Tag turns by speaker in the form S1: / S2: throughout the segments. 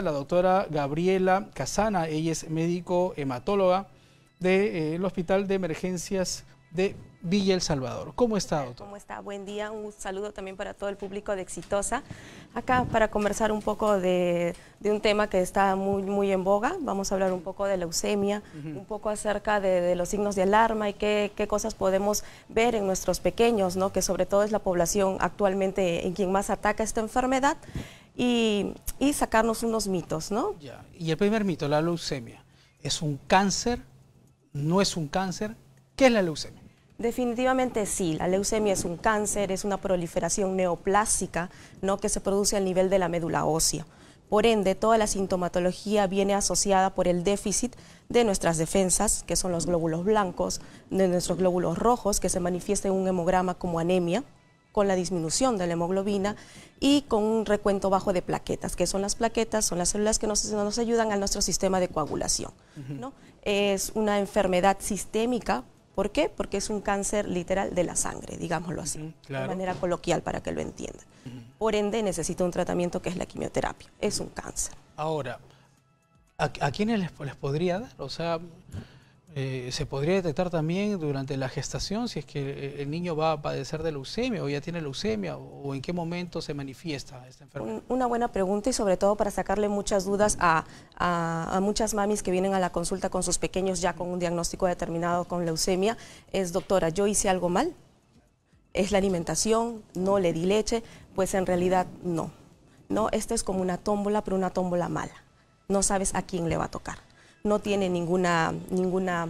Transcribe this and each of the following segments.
S1: la doctora Gabriela Casana, ella es médico hematóloga del eh, Hospital de Emergencias de Villa El Salvador. ¿Cómo está, doctor?
S2: ¿Cómo está? Buen día, un saludo también para todo el público de Exitosa. Acá para conversar un poco de, un tema que está muy, muy en boga, vamos a hablar un poco de leucemia, un poco acerca de, los signos de alarma y qué, cosas podemos ver en nuestros pequeños, ¿no? que sobre todo es la población actualmente en quien más ataca esta enfermedad y, sacarnos unos mitos, ¿no? Ya.
S1: Y el primer mito, la leucemia. ¿Es un cáncer? ¿No es un cáncer? ¿Qué es la leucemia?
S2: Definitivamente sí, la leucemia es un cáncer, es una proliferación neoplásica ¿no? que se produce al nivel de la médula ósea. Por ende, toda la sintomatología viene asociada por el déficit de nuestras defensas, que son los glóbulos blancos, de nuestros glóbulos rojos, que se manifiesta en un hemograma como anemia, con la disminución de la hemoglobina y con un recuento bajo de plaquetas. que son las plaquetas? Son las células que nos, nos ayudan a nuestro sistema de coagulación. ¿no? Es una enfermedad sistémica. ¿Por qué? Porque es un cáncer literal de la sangre, digámoslo así, de manera coloquial para que lo entiendan. Por ende, necesita un tratamiento que es la quimioterapia. Es un cáncer.
S1: Ahora, ¿a, quiénes les, les podría dar? O sea, eh, se podría detectar también durante la gestación si es que eh, el niño va a padecer de leucemia o ya tiene leucemia o en qué momento se manifiesta esta enfermedad.
S2: Una buena pregunta y sobre todo para sacarle muchas dudas a, muchas mamis que vienen a la consulta con sus pequeños ya con un diagnóstico determinado con leucemia, es doctora, ¿yo hice algo mal? ¿Es la alimentación? ¿No le di leche? Pues en realidad no. No, esto es como una tómbola, pero una tómbola mala. No sabes a quién le va a tocar no tiene ninguna, ninguna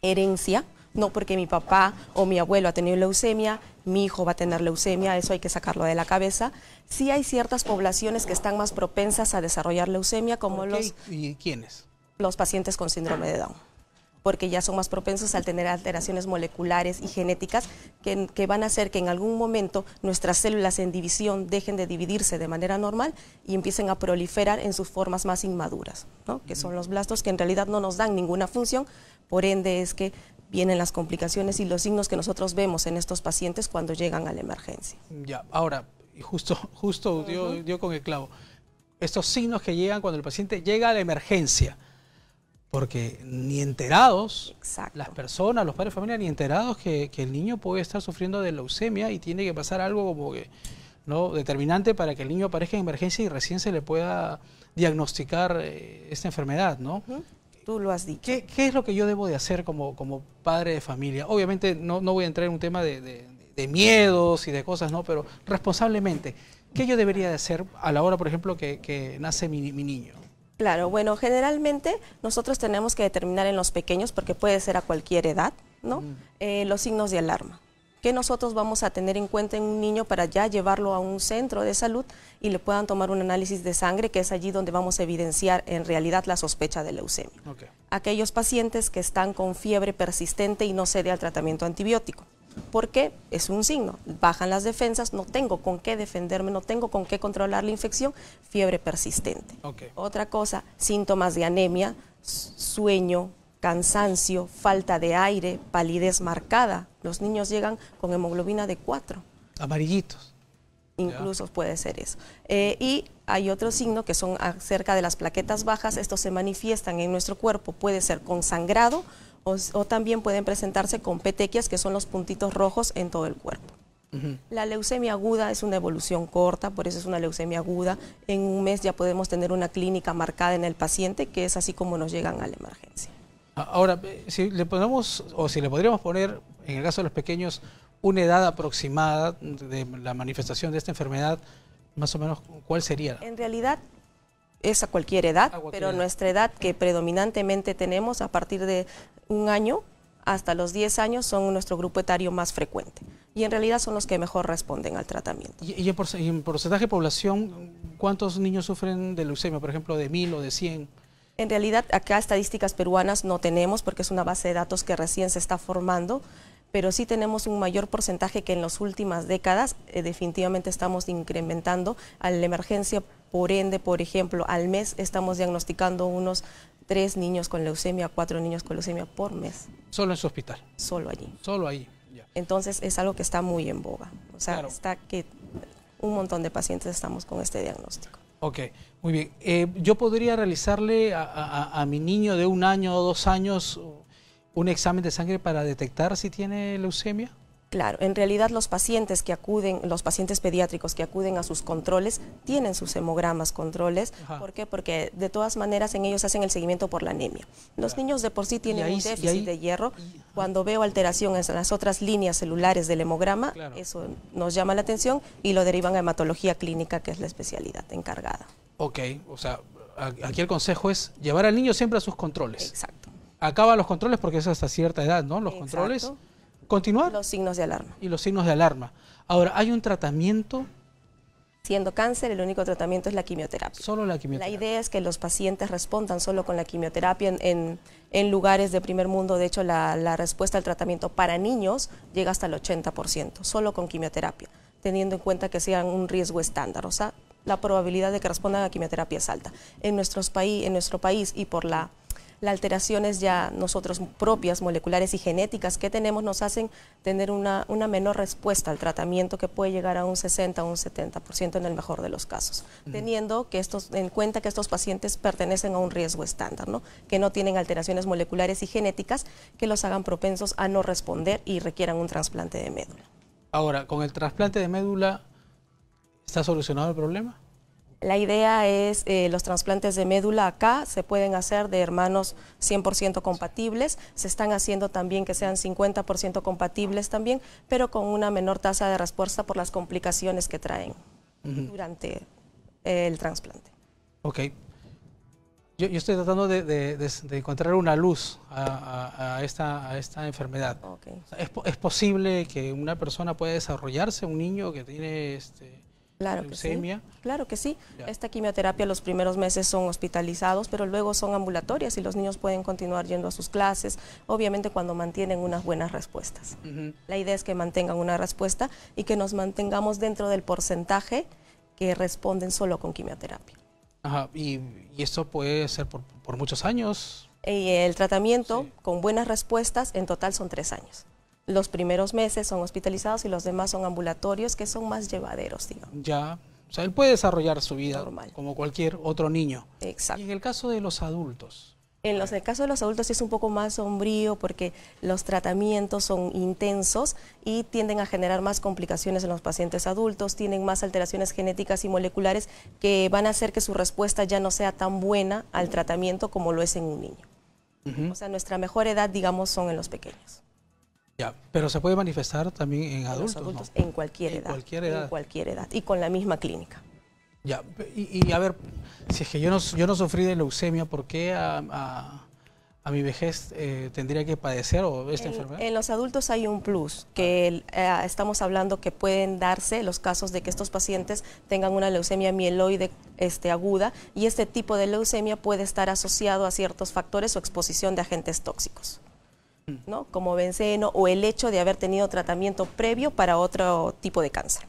S2: herencia, no porque mi papá o mi abuelo ha tenido leucemia, mi hijo va a tener leucemia, eso hay que sacarlo de la cabeza. Sí hay ciertas poblaciones que están más propensas a desarrollar leucemia, como los...
S1: ¿Y quiénes?
S2: Los pacientes con síndrome de Down porque ya son más propensos al tener alteraciones moleculares y genéticas que, van a hacer que en algún momento nuestras células en división dejen de dividirse de manera normal y empiecen a proliferar en sus formas más inmaduras, que son los blastos que en realidad no nos dan ninguna función, por ende es que vienen las complicaciones y los signos que nosotros vemos en estos pacientes cuando llegan a la emergencia.
S1: Ya, ahora, justo, justo dio con el clavo. Estos signos que llegan cuando el paciente llega a la emergencia, porque ni enterados, las personas, los padres de familia, ni enterados que, el niño puede estar sufriendo de leucemia y tiene que pasar algo como que ¿no? determinante para que el niño aparezca en emergencia y recién se le pueda diagnosticar eh, esta enfermedad, ¿no? Tú lo has dicho. ¿Qué, es lo que yo debo de hacer como, como padre de familia? Obviamente no, no voy a entrar en un tema de, miedos y de cosas, ¿no? Pero responsablemente, ¿qué yo debería de hacer a la hora, por ejemplo, que, que nace mi, mi
S2: niño? Claro, bueno, generalmente nosotros tenemos que determinar en los pequeños, porque puede ser a cualquier edad, ¿no? Mm. Eh, los signos de alarma ¿Qué nosotros vamos a tener en cuenta en un niño para ya llevarlo a un centro de salud y le puedan tomar un análisis de sangre, que es allí donde vamos a evidenciar en realidad la sospecha de leucemia. Aquellos pacientes que están con fiebre persistente y no cede al tratamiento antibiótico porque es un signo, bajan las defensas, no tengo con qué defenderme, no tengo con qué controlar la infección, fiebre persistente. Otra cosa, síntomas de anemia, sueño, cansancio, falta de aire, palidez marcada. Los niños llegan con hemoglobina de 4. Amarillitos. Incluso puede ser eso. Eh, y hay otro signo que son acerca de las plaquetas bajas, estos se manifiestan en nuestro cuerpo, puede ser con o, también pueden presentarse con petequias, que son los puntitos rojos en todo el cuerpo. La leucemia aguda es una evolución corta, por eso es una leucemia aguda. En un mes ya podemos tener una clínica marcada en el paciente, que es así como nos llegan a la emergencia.
S1: Ahora, eh, si le ponemos, o si le podríamos poner, en el caso de los pequeños, una edad aproximada de la manifestación de esta enfermedad, más o menos, ¿cuál sería?
S2: En realidad, es a cualquier edad, pero nuestra edad que predominantemente tenemos a partir de un año hasta los 10 años son nuestro grupo etario más frecuente y en realidad son los que mejor responden al tratamiento.
S1: ¿Y, en, porcentaje de población cuántos niños sufren de leucemia, por ejemplo, de mil o de 100?
S2: En realidad acá estadísticas peruanas no tenemos porque es una base de datos que recién se está formando, pero sí tenemos un mayor porcentaje que en las últimas décadas eh, definitivamente estamos incrementando a la emergencia por ende, por ejemplo, al mes estamos diagnosticando unos tres niños con leucemia, cuatro niños con leucemia por mes.
S1: Solo en su hospital.
S2: Solo allí. Solo ahí. Entonces es algo que está muy en boga. O sea, está que un montón de pacientes estamos con este diagnóstico.
S1: Ok, muy bien. Eh, yo podría realizarle a, mi niño de un año o dos años un examen de sangre para detectar si tiene leucemia.
S2: Claro, en realidad los pacientes que acuden, los pacientes pediátricos que acuden a sus controles tienen sus hemogramas controles. ¿Por qué? Porque de todas maneras en ellos hacen el seguimiento por la anemia. Los niños de por sí tienen un déficit de hierro. Cuando veo alteraciones en las otras líneas celulares del hemograma, eso nos llama la atención y lo derivan a hematología clínica, que es la especialidad encargada.
S1: Ok, o sea, aquí el consejo es llevar al niño siempre a sus controles. Exacto. Acaba los controles porque es hasta cierta edad, ¿no? Los controles continuar. Los signos de alarma. Y los signos de alarma. Ahora, ¿hay un tratamiento?
S2: Siendo cáncer, el único tratamiento es la quimioterapia. Solo la quimioterapia. La idea es que los pacientes respondan solo con la quimioterapia en, en, lugares de primer mundo. De hecho, la, respuesta al tratamiento para niños llega hasta el 80%, solo con quimioterapia, teniendo en cuenta que sean un riesgo estándar. O sea, la probabilidad de que respondan a quimioterapia es alta. En, nuestros países, en nuestro país y por la las alteraciones ya nosotros propias, moleculares y genéticas que tenemos, nos hacen tener una, menor respuesta al tratamiento que puede llegar a un 60 o un 70% en el mejor de los casos, teniendo que estos, en cuenta que estos pacientes pertenecen a un riesgo estándar, ¿no? que no tienen alteraciones moleculares y genéticas que los hagan propensos a no responder y requieran un trasplante de médula.
S1: Ahora, con el trasplante de médula, ¿está solucionado el problema?
S2: La idea es eh, los trasplantes de médula acá se pueden hacer de hermanos 100% compatibles, se están haciendo también que sean 50% compatibles también, pero con una menor tasa de respuesta por las complicaciones que traen durante eh, el trasplante.
S1: Ok. Yo, estoy tratando de, encontrar una luz a, esta, esta, enfermedad. ¿Es, ¿Es, posible que una persona pueda desarrollarse, un niño que tiene... Este,
S2: Claro Que sí. Claro que sí. Esta quimioterapia los primeros meses son hospitalizados, pero luego son ambulatorias y los niños pueden continuar yendo a sus clases, obviamente cuando mantienen unas buenas respuestas. La idea es que mantengan una respuesta y que nos mantengamos dentro del porcentaje que responden solo con quimioterapia.
S1: Ajá, y, esto puede ser por, muchos años.
S2: Y el tratamiento con buenas respuestas en total son tres años los primeros meses son hospitalizados y los demás son ambulatorios, que son más llevaderos, digamos.
S1: Ya, o sea, él puede desarrollar su vida Normal. como cualquier otro niño.
S2: Exacto. Y en el caso de los adultos. En, los, el caso de los adultos es un poco más sombrío porque los tratamientos son intensos y tienden a generar más complicaciones en los pacientes adultos, tienen más alteraciones genéticas y moleculares que van a hacer que su respuesta ya no sea tan buena al tratamiento como lo es en un niño. O sea, nuestra mejor edad, digamos, son en los pequeños
S1: pero se puede manifestar también en adultos.
S2: En en, cualquier, edad, cualquier edad. En cualquier edad. Y con la misma clínica.
S1: Ya, y, a ver, si es que yo no, sufrí de leucemia, ¿por qué a, a, mi vejez eh, tendría que padecer o esta enfermedad?
S2: En los adultos hay un plus, ah. que eh, estamos hablando que pueden darse los casos de que estos pacientes tengan una leucemia mieloide este, aguda y este tipo de leucemia puede estar asociado a ciertos factores o exposición de agentes tóxicos como benceno o el hecho de haber tenido tratamiento previo para otro tipo de cáncer.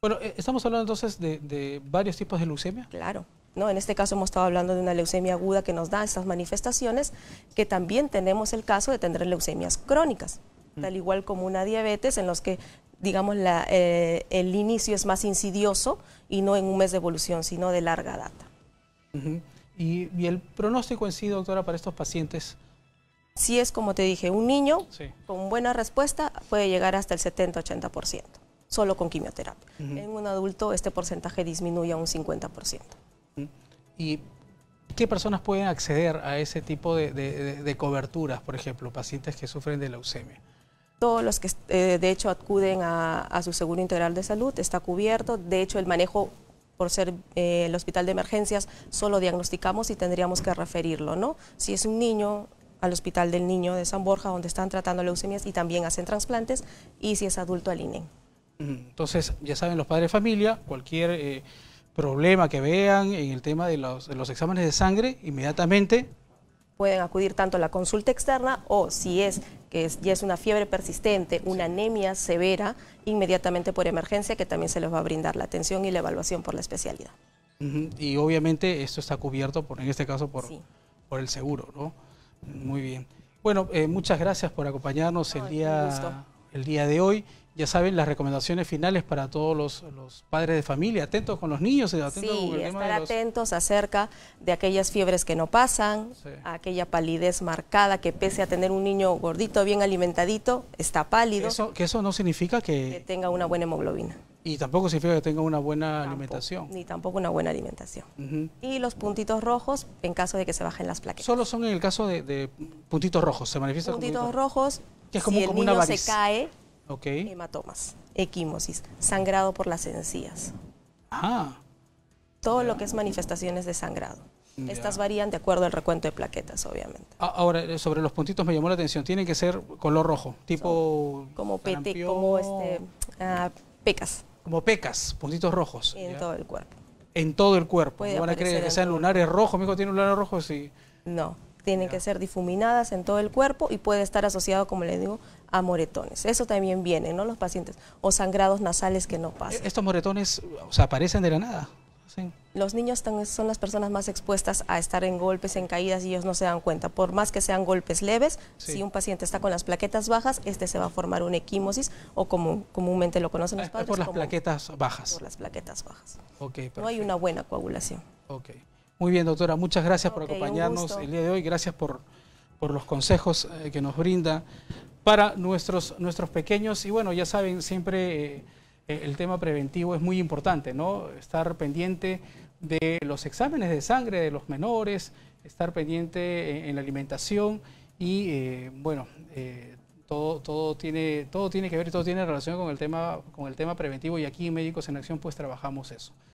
S1: Bueno, eh, estamos hablando entonces de, varios tipos de leucemia.
S2: Claro. No, en este caso hemos estado hablando de una leucemia aguda que nos da estas manifestaciones, que también tenemos el caso de tener leucemias crónicas, mm. tal igual como una diabetes en los que, digamos, eh, el inicio es más insidioso y no en un mes de evolución, sino de larga data.
S1: ¿Y, el pronóstico en sí, doctora, para estos pacientes?
S2: si es como te dije, un niño con buena respuesta puede llegar hasta el 70-80%, solo con quimioterapia. En un adulto este porcentaje disminuye a un 50%. ¿Y
S1: qué personas pueden acceder a ese tipo de, coberturas, por ejemplo, pacientes que sufren de leucemia?
S2: Todos los que eh, de hecho acuden a, su seguro integral de salud está cubierto. De hecho, el manejo por ser eh, el hospital de emergencias solo diagnosticamos y tendríamos que referirlo, ¿no? Si es un niño al Hospital del Niño de San Borja, donde están tratando leucemias y también hacen trasplantes, y si es adulto al INE.
S1: Entonces, ya saben los padres de familia, cualquier eh, problema que vean en el tema de los, exámenes de sangre, inmediatamente
S2: pueden acudir tanto a la consulta externa o si es que ya es una fiebre persistente, una anemia severa, inmediatamente por emergencia, que también se les va a brindar la atención y la evaluación por la especialidad.
S1: Y obviamente esto está cubierto, por, en este caso, por, por el seguro, ¿no? Muy bien. Bueno, eh, muchas gracias por acompañarnos el, día, el día de hoy. Ya saben, las recomendaciones finales para todos los, padres de familia, atentos con los niños. Eh, atentos con estar
S2: atentos acerca de aquellas fiebres que no pasan, aquella palidez marcada que pese a tener un niño gordito, bien alimentadito, está pálido. Eso,
S1: que eso no significa Que
S2: tenga una buena hemoglobina.
S1: Y tampoco significa que tenga una buena alimentación. Ni tampoco una buena alimentación.
S2: Y los puntitos rojos en caso de que se bajen las plaquetas.
S1: Solo son en el caso de, puntitos rojos, se manifiestan. Puntitos
S2: rojos, que es como, si el niño se cae, hematomas, equimosis, sangrado por las encías. Ah. Todo lo que es manifestaciones de sangrado. Estas varían de acuerdo al recuento de plaquetas, obviamente.
S1: Ahora, eh, sobre los puntitos me llamó la atención. Tienen que ser color rojo, tipo... como
S2: como este, ah, pecas.
S1: ¿Mopecas, puntitos rojos. En todo el cuerpo. En todo el cuerpo. no van a creer que sean lunares rojos. Mi hijo tiene lunares rojos sí. No,
S2: tienen que ser difuminadas en todo el cuerpo y puede estar asociado, como le digo, a moretones. Eso también viene, ¿no? Los pacientes. O sangrados nasales que no e, pasan. ¿Estos
S1: moretones o aparecen de la nada?
S2: Los niños son las personas más expuestas a estar en golpes, en caídas, y ellos no se dan cuenta. Por más que sean golpes leves, si un paciente está con las plaquetas bajas, este se va a formar una equimosis, o como comúnmente lo conocen los eh, padres. Por las plaquetas bajas. Por las plaquetas bajas. Okay, no hay una buena coagulación. Ok. Muy
S1: bien, doctora. Muchas gracias por acompañarnos el día de hoy. Gracias por, los consejos eh, que nos brinda para nuestros, nuestros pequeños. Y bueno, ya saben, siempre... Eh, eh, el tema preventivo es muy importante, ¿no? Estar pendiente de los exámenes de sangre de los menores, estar pendiente eh, en, la alimentación y, eh, bueno, todo, todo, tiene, todo tiene que ver y todo tiene relación con el, tema, con el tema preventivo y aquí en Médicos en Acción pues trabajamos eso.